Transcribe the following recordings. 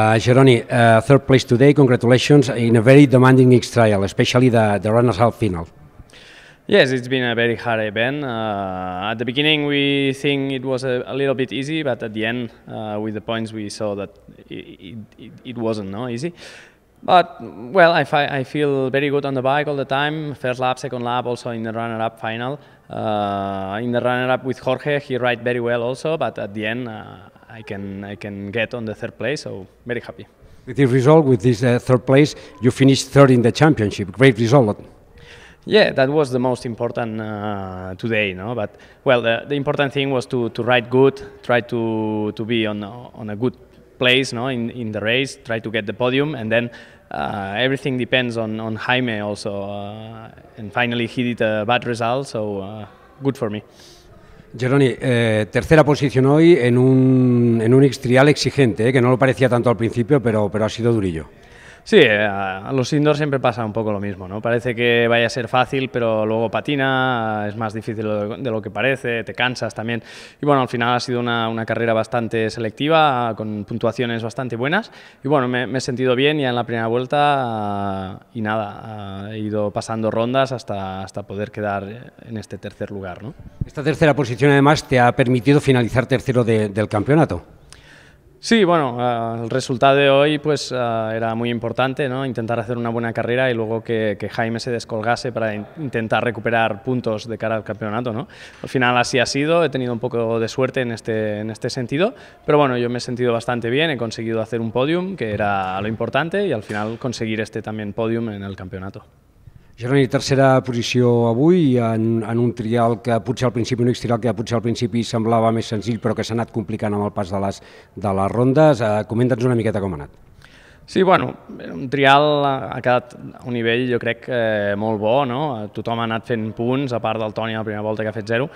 Uh, Geroni, uh, third place today. Congratulations in a very demanding next trial, especially the, the runners up final. Yes, it's been a very hard event. Uh, at the beginning, we think it was a, a little bit easy, but at the end, uh, with the points, we saw that it, it, it wasn't no easy. But well, I, I, feel very good on the bike all the time. First lap, second lap, also in the runner-up final. Uh, in the runner-up with Jorge, he ride very well also. But at the end, uh, I can I can get on the third place. So very happy. With this result, with this uh, third place, you finished third in the championship. Great result. Yeah, that was the most important uh, today, no? But well, the, the, important thing was to, to ride good, try to, to be on on a good place, no, in, in the race, try to get the podium, and then uh, everything depends on, on Jaime also. Uh, and finally, he did a bad result, so uh, good for me. Geroni, eh, tercera posición hoy en un, en un exigente, eh, que no lo parecía tanto al principio, pero, pero ha sido durillo. Sí, eh, a los indoor siempre pasa un poco lo mismo, ¿no? Parece que vaya a ser fácil, pero luego patina, es más difícil de lo que parece, te cansas también. Y bueno, al final ha sido una, una carrera bastante selectiva, con puntuaciones bastante buenas. Y bueno, me, he sentido bien ya en la primera vuelta y nada, he ido pasando rondas hasta, hasta poder quedar en este tercer lugar, ¿no? Esta tercera posición además te ha permitido finalizar tercero del campeonato. Sí, bueno, eh, el resultado de hoy pues eh, era muy importante, ¿no? intentar hacer una buena carrera y luego que, Jaime se descolgase para intentar recuperar puntos de cara al campeonato. ¿no? Al final así ha sido, he tenido un poco de suerte en este, en este sentido, pero bueno, yo me he sentido bastante bien, he conseguido hacer un podium, que era lo importante, y al final conseguir este también podium en el campeonato. Geroni, tercera posició avui, en, en un trial que potser al principi, un extrial que potser al principi semblava més senzill, però que s'ha anat complicant amb el pas de les, de les rondes. Uh, Comenta'ns una miqueta com ha anat. Sí, bueno, un trial ha quedat a un nivell, jo crec, eh, molt bo, no? Tothom ha anat fent punts, a part del Toni a la primera volta que ha fet zero,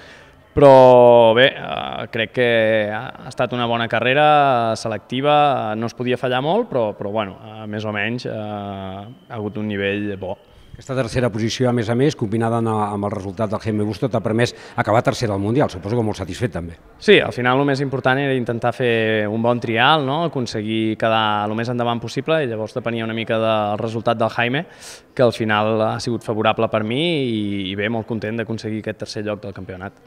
però bé, eh, crec que ha estat una bona carrera selectiva, no es podia fallar molt, però, però bueno, eh, més o menys eh, ha hagut un nivell bo. Aquesta tercera posició, a més a més, combinada amb el resultat del Jaime Busto, t'ha permès acabar tercer del Mundial. Suposo que molt satisfet, també. Sí, al final el més important era intentar fer un bon trial, no? aconseguir quedar el més endavant possible i llavors depenia una mica del resultat del Jaime, que al final ha sigut favorable per mi i, i bé, molt content d'aconseguir aquest tercer lloc del campionat.